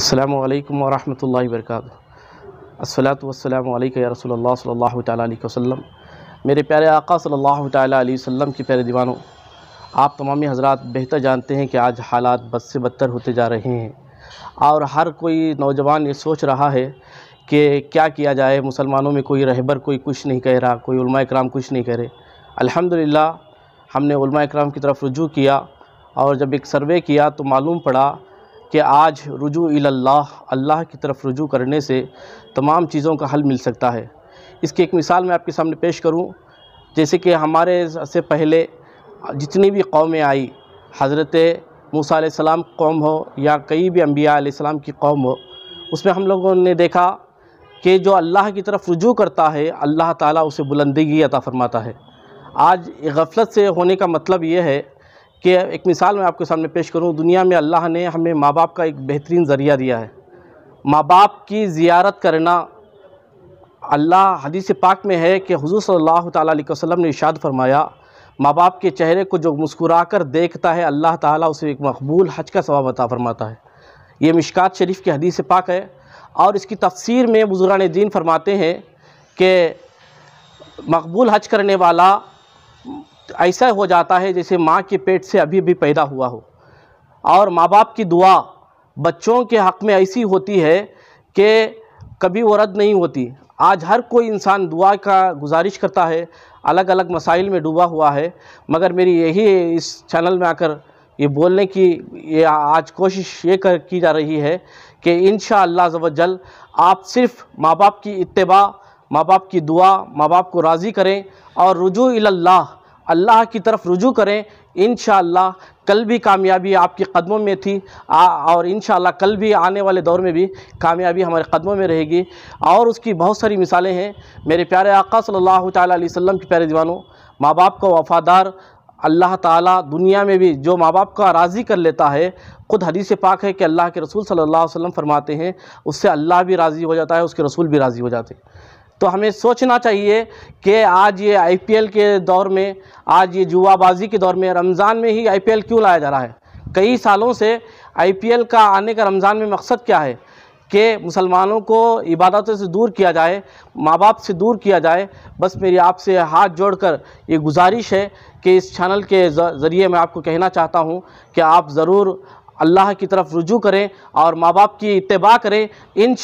अल्लाम वरहमल वरक असलात वसलम या सल्ला मेरे प्यारे आका सल्ला वसल्लम के प्यारे दीवानों आप तमामी हजरात बेहतर जानते हैं कि आज हालात बद से बदतर होते जा रहे हैं और हर कोई नौजवान ये सोच रहा है कि क्या किया जाए मुसलमानों में कोई रहबर कोई कुछ नहीं कह रहा कोई कराम कुछ नहीं कह रहे अलहमदिल्ला हमने कराम की तरफ रुजू किया और जब एक सर्वे किया तो मालूम पड़ा कि आज रुजू इल्लाह अल्लाह की तरफ रुजू करने से तमाम चीज़ों का हल मिल सकता है इसकी एक मिसाल मैं आपके सामने पेश करूं जैसे कि हमारे से पहले जितनी भी कौमें आई हज़रत मूसा सलाम कौम हो या कई भी अम्बिया सलाम की कौम हो उसमें हम लोगों ने देखा कि जो अल्लाह की तरफ रुजू करता है अल्लाह ताला उसे बुलंदगी अता फरमाता है आज गफलत से होने का मतलब ये है कि एक मिसाल मैं आपके सामने पेश करूँ दुनिया में अल्लाह ने हमें माँ बाप का एक बेहतरीन ज़रिया दिया है माँ बाप की ज़ियारत करना अल्लाह हदीस पाक में है कि हुजूर सल्लल्लाहु अलैहि वसल्लम ने इशाद फरमाया माँ बाप के चेहरे को जो मुस्कुरा कर देखता है अल्लाह ताला उसे एक मकबूल हज का सवाब अता फरमाता है ये मिशकात शरीफ की हदीस पाक है और इसकी तफसीर में बुजुर्गान दीन फरमाते हैं कि मकबूल हज करने वाला ऐसा हो जाता है जैसे माँ के पेट से अभी भी पैदा हुआ हो और माँ बाप की दुआ बच्चों के हक़ में ऐसी होती है कि कभी वो रद्द नहीं होती आज हर कोई इंसान दुआ का गुजारिश करता है अलग अलग मसाइल में डूबा हुआ है मगर मेरी यही इस चैनल में आकर ये बोलने की ये आज कोशिश ये कर की जा रही है कि इन शजल आप सिर्फ माँ बाप की इतबा माँ बाप की दुआ माँ बाप को राज़ी करें और रुजू अल्लाह अल्लाह की तरफ रुजू करें इन कल भी कामयाबी आपके कदमों में थी आ, और इन कल भी आने वाले दौर में भी कामयाबी हमारे कदमों में रहेगी और उसकी बहुत सारी मिसालें हैं मेरे प्यारे आका सल्लल्लाहु अलैहि वसल्लम के प्यारे दीवानों माँ बाप का वफ़ादार अल्लाह ताला दुनिया में भी जो माँ बाप का राज़ी कर लेता है ख़ुद हदीस पाक है कि अल्लाह के रसूल सल्ला वसम फरमाते हैं उससे अल्लाह भी राज़ी हो जाता है उसके रसूल भी राज़ी हो जाते हैं तो हमें सोचना चाहिए कि आज ये आईपीएल के दौर में आज ये जुआबाजी के दौर में रमज़ान में ही आईपीएल क्यों लाया जा रहा है कई सालों से आईपीएल का आने का रमज़ान में मकसद क्या है कि मुसलमानों को इबादतों से दूर किया जाए माँ बाप से दूर किया जाए बस मेरी आपसे हाथ जोड़कर ये गुजारिश है कि इस चैनल के ज़रिए मैं आपको कहना चाहता हूँ कि आप ज़रूर अल्लाह की तरफ रुजू करें और माँ बाप की इतबा करें इन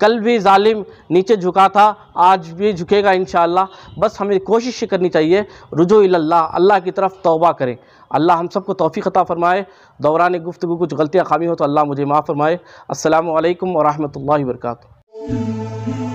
कल भी ालिम नीचे झुका था आज भी झुकेगा इन बस हमें कोशिश करनी चाहिए रुजू अल्लाह अल्लाह की तरफ तोबा करें अल्लाह हम सबको तोफ़ी अता फ़रमाए दौरान गुफ्तु कुछ गलतियाँ खामी हो तो अल्लाह मुझे माफ़ फरमाए असल वरहमल वर्का